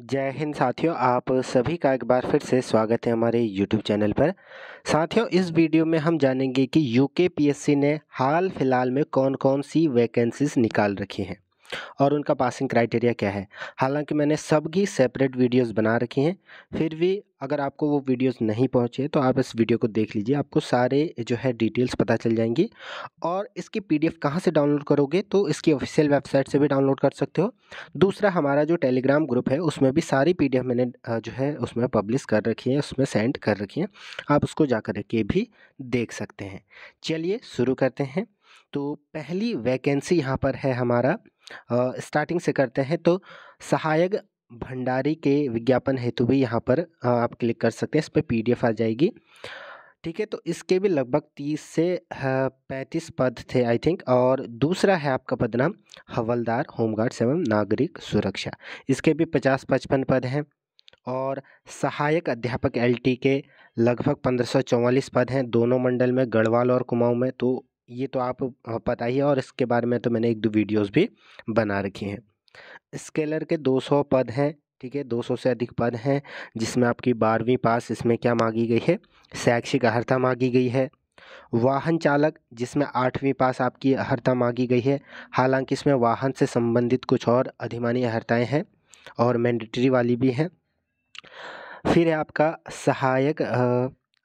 जय हिंद साथियों आप सभी का एक बार फिर से स्वागत है हमारे YouTube चैनल पर साथियों इस वीडियो में हम जानेंगे कि यूके पीएससी ने हाल फिलहाल में कौन कौन सी वैकेंसीज निकाल रखी हैं और उनका पासिंग क्राइटेरिया क्या है हालांकि मैंने सबकी सेपरेट वीडियोस बना रखी हैं फिर भी अगर आपको वो वीडियोस नहीं पहुँचे तो आप इस वीडियो को देख लीजिए आपको सारे जो है डिटेल्स पता चल जाएंगी और इसकी पीडीएफ कहाँ से डाउनलोड करोगे तो इसकी ऑफिशियल वेबसाइट से भी डाउनलोड कर सकते हो दूसरा हमारा जो टेलीग्राम ग्रुप है उसमें भी सारी पी मैंने जो है उसमें पब्लिश कर रखी है उसमें सेंड कर रखी है आप उसको जा कर भी देख सकते हैं चलिए शुरू करते हैं तो पहली वैकेंसी यहाँ पर है हमारा स्टार्टिंग से करते हैं तो सहायक भंडारी के विज्ञापन हेतु भी यहाँ पर आप क्लिक कर सकते हैं इस पर पीडीएफ आ जाएगी ठीक है तो इसके भी लगभग तीस से पैंतीस पद थे आई थिंक और दूसरा है आपका पद नाम हवलदार होमगार्ड एवं नागरिक सुरक्षा इसके भी पचास पचपन पद हैं और सहायक अध्यापक एलटी के लगभग पंद्रह सौ चौवालीस पद हैं दोनों मंडल में गढ़वाल और कुमाऊं में तो ये तो आप हाँ, पता ही है और इसके बारे में तो मैंने एक दो वीडियोस भी बना रखी हैं स्केलर के 200 पद हैं ठीक है 200 से अधिक पद हैं जिसमें आपकी बारहवीं पास इसमें क्या मांगी गई है शैक्षिक अर्हता मांगी गई है वाहन चालक जिसमें आठवीं पास आपकी अर्हता मांगी गई है हालांकि इसमें वाहन से संबंधित कुछ और अधिमानी अर्ताएँ हैं और मैंडेटरी वाली भी हैं फिर है आपका सहायक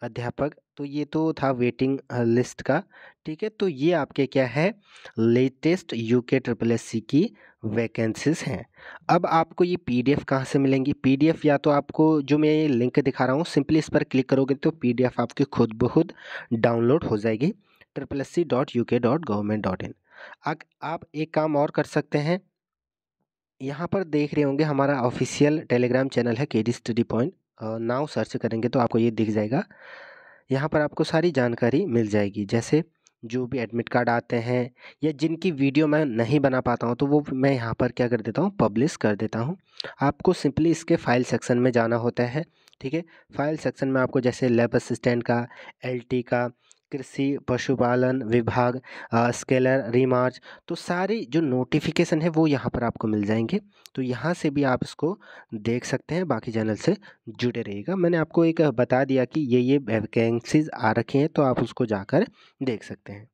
अध्यापक तो ये तो था वेटिंग लिस्ट का ठीक है तो ये आपके क्या है latest U K triple S C की वैकेंसीज़ हैं अब आपको ये पी डी एफ़ कहाँ से मिलेंगी पी डी एफ़ या तो आपको जो मैं ये लिंक दिखा रहा हूँ सिंपली इस पर क्लिक करोगे तो पी डी एफ़ आपकी खुद ब खुद डाउनलोड हो जाएगी triple S C dot U K dot government dot in आप एक काम और कर सकते हैं यहाँ पर देख रहे होंगे हमारा ऑफिशियल टेलीग्राम चैनल है K D study point now search करेंगे तो आपको ये दिख जाएगा यहाँ पर आपको सारी जानकारी मिल जाएगी जैसे जो भी एडमिट कार्ड आते हैं या जिनकी वीडियो मैं नहीं बना पाता हूँ तो वो मैं यहाँ पर क्या कर देता हूँ पब्लिश कर देता हूँ आपको सिंपली इसके फाइल सेक्शन में जाना होता है ठीक है फाइल सेक्शन में आपको जैसे लैब असिस्टेंट का एलटी का कृषि पशुपालन विभाग स्केलर रिमार्च तो सारे जो नोटिफिकेशन है वो यहाँ पर आपको मिल जाएंगे तो यहाँ से भी आप इसको देख सकते हैं बाकी चैनल से जुड़े रहिएगा मैंने आपको एक बता दिया कि ये ये वैकेंसीज आ रखी हैं तो आप उसको जाकर देख सकते हैं